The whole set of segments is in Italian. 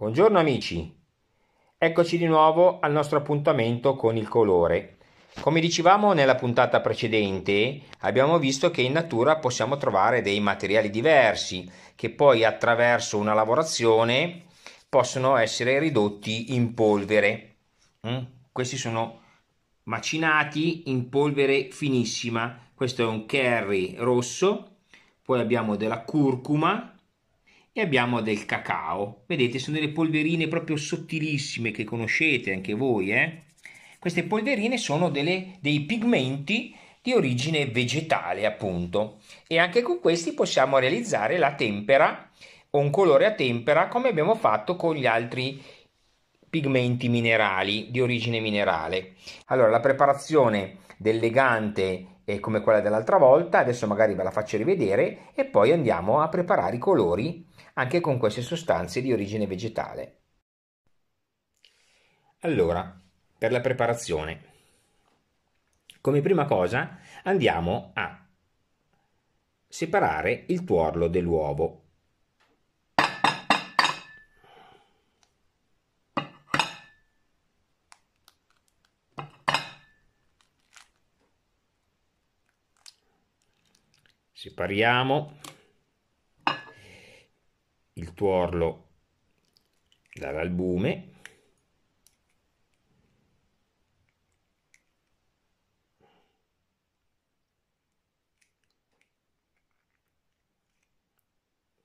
Buongiorno amici, eccoci di nuovo al nostro appuntamento con il colore. Come dicevamo nella puntata precedente, abbiamo visto che in natura possiamo trovare dei materiali diversi che poi attraverso una lavorazione possono essere ridotti in polvere. Mm? Questi sono macinati in polvere finissima. Questo è un curry rosso, poi abbiamo della curcuma e abbiamo del cacao. Vedete, sono delle polverine proprio sottilissime che conoscete anche voi. Eh? Queste polverine sono delle, dei pigmenti di origine vegetale, appunto. E anche con questi possiamo realizzare la tempera o un colore a tempera come abbiamo fatto con gli altri pigmenti minerali di origine minerale. Allora, la preparazione del legante come quella dell'altra volta, adesso magari ve la faccio rivedere e poi andiamo a preparare i colori anche con queste sostanze di origine vegetale. Allora, per la preparazione, come prima cosa andiamo a separare il tuorlo dell'uovo separiamo il tuorlo dall'albume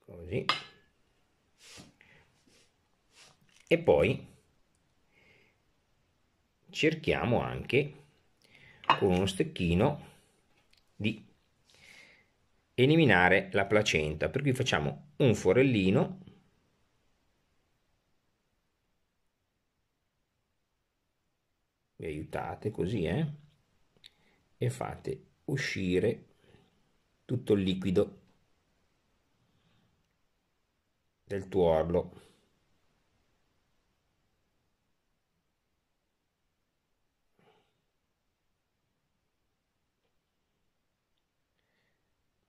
così e poi cerchiamo anche con uno stecchino di eliminare la placenta, per cui facciamo un forellino vi aiutate così eh? e fate uscire tutto il liquido del tuorlo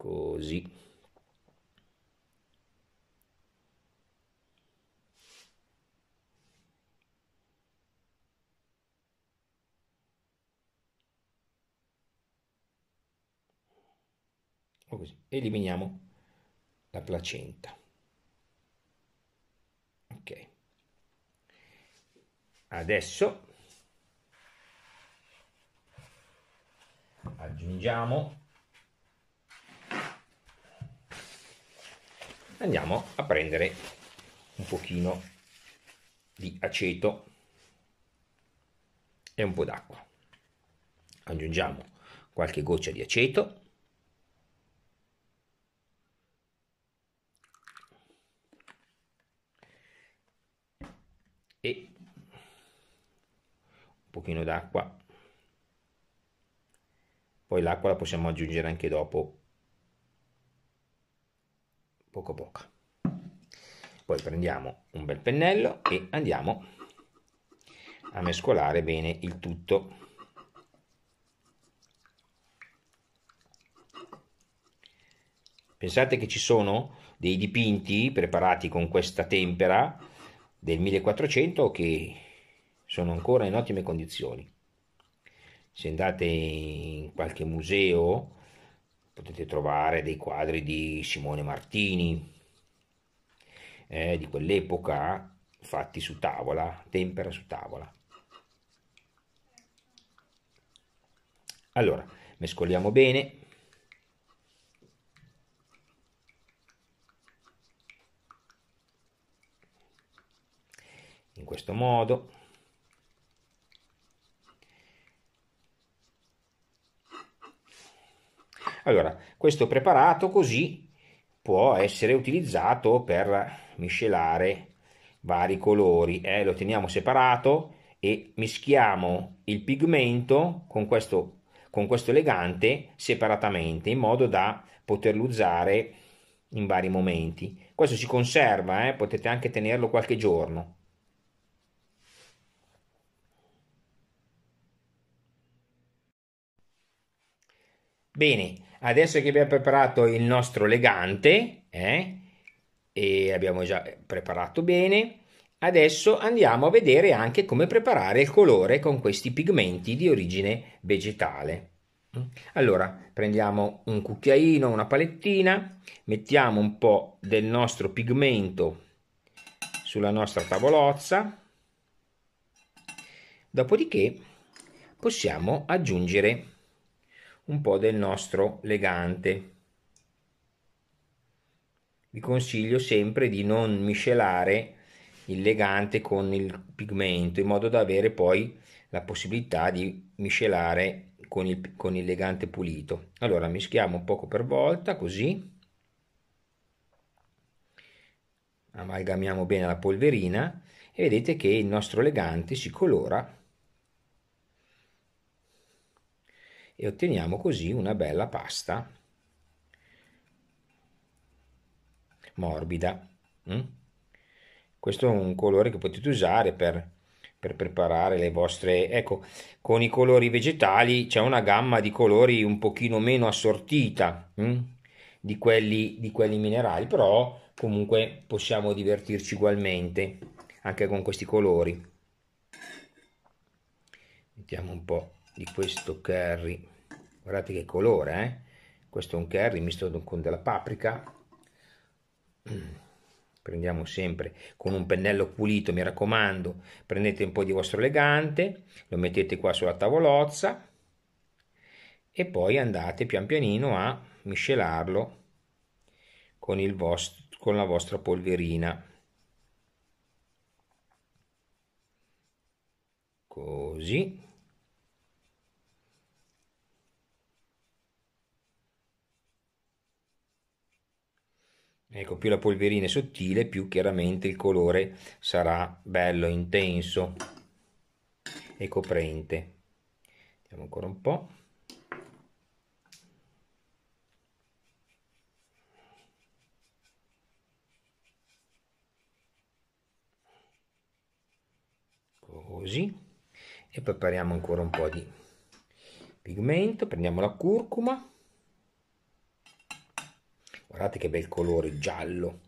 così così eliminiamo la placenta ok adesso aggiungiamo andiamo a prendere un pochino di aceto e un po' d'acqua. Aggiungiamo qualche goccia di aceto. E un pochino d'acqua. Poi l'acqua la possiamo aggiungere anche dopo poco poco. Poi prendiamo un bel pennello e andiamo a mescolare bene il tutto. Pensate che ci sono dei dipinti preparati con questa tempera del 1400 che sono ancora in ottime condizioni. Se andate in qualche museo potete trovare dei quadri di Simone Martini eh, di quell'epoca fatti su tavola, tempera su tavola. Allora, mescoliamo bene. In questo modo Allora, questo preparato così può essere utilizzato per miscelare vari colori, eh? lo teniamo separato e mischiamo il pigmento con questo, con questo elegante separatamente in modo da poterlo usare in vari momenti. Questo si conserva, eh? potete anche tenerlo qualche giorno. Bene, adesso che abbiamo preparato il nostro legante eh, e abbiamo già preparato bene adesso andiamo a vedere anche come preparare il colore con questi pigmenti di origine vegetale allora prendiamo un cucchiaino una palettina mettiamo un po del nostro pigmento sulla nostra tavolozza dopodiché possiamo aggiungere un po' del nostro legante. Vi consiglio sempre di non miscelare il legante con il pigmento in modo da avere poi la possibilità di miscelare con il, con il legante pulito. Allora mischiamo poco per volta così. Amalgamiamo bene la polverina e vedete che il nostro legante si colora e otteniamo così una bella pasta morbida. Mm? Questo è un colore che potete usare per, per preparare le vostre... Ecco, con i colori vegetali c'è una gamma di colori un pochino meno assortita mm? di quelli, di quelli minerali, però comunque possiamo divertirci ugualmente anche con questi colori. Mettiamo un po' di questo curry guardate che colore eh? questo è un curry misto con della paprika mm. prendiamo sempre con un pennello pulito mi raccomando prendete un po' di vostro elegante lo mettete qua sulla tavolozza e poi andate pian pianino a miscelarlo con, il vostro, con la vostra polverina così Ecco, più la polverina è sottile, più chiaramente il colore sarà bello, intenso e coprente. Andiamo ancora un po'. Così. E prepariamo ancora un po' di pigmento. Prendiamo la curcuma guardate che bel colore giallo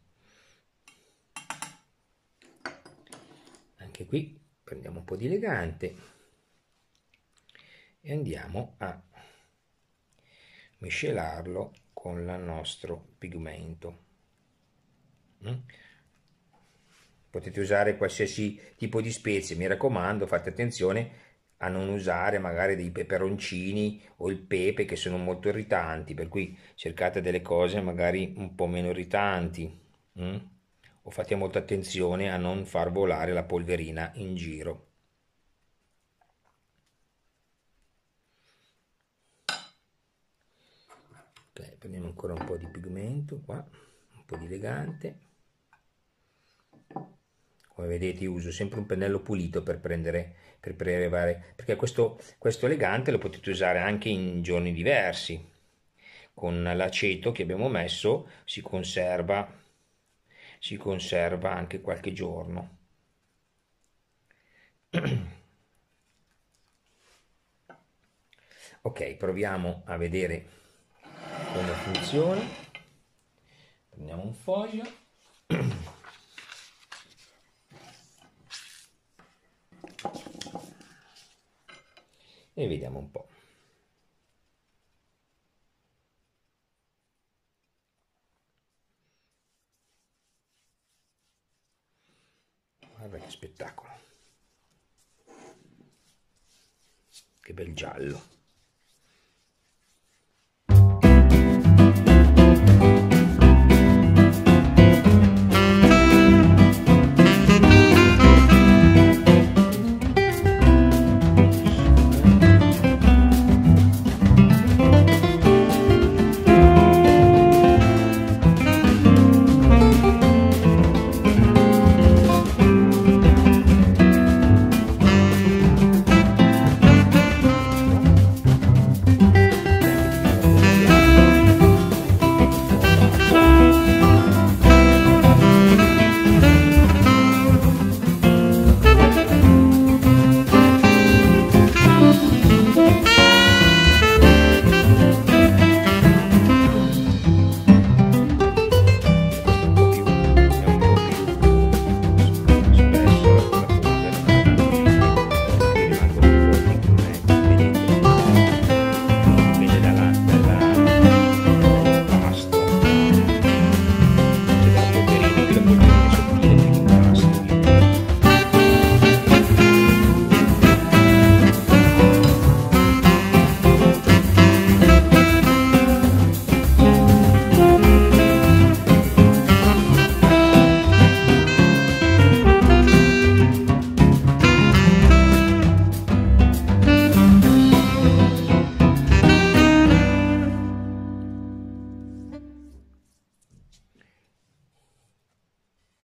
anche qui prendiamo un po' di elegante e andiamo a miscelarlo con il nostro pigmento mm? potete usare qualsiasi tipo di spezie mi raccomando fate attenzione a non usare magari dei peperoncini o il pepe che sono molto irritanti, per cui cercate delle cose magari un po' meno irritanti mm? o fate molta attenzione a non far volare la polverina in giro. Okay, prendiamo ancora un po' di pigmento qua, un po' di legante come vedete uso sempre un pennello pulito per prendere per prelevare perché questo, questo elegante lo potete usare anche in giorni diversi con l'aceto che abbiamo messo si conserva si conserva anche qualche giorno ok proviamo a vedere come funziona prendiamo un foglio e vediamo un po'. Guarda che spettacolo. Che bel giallo.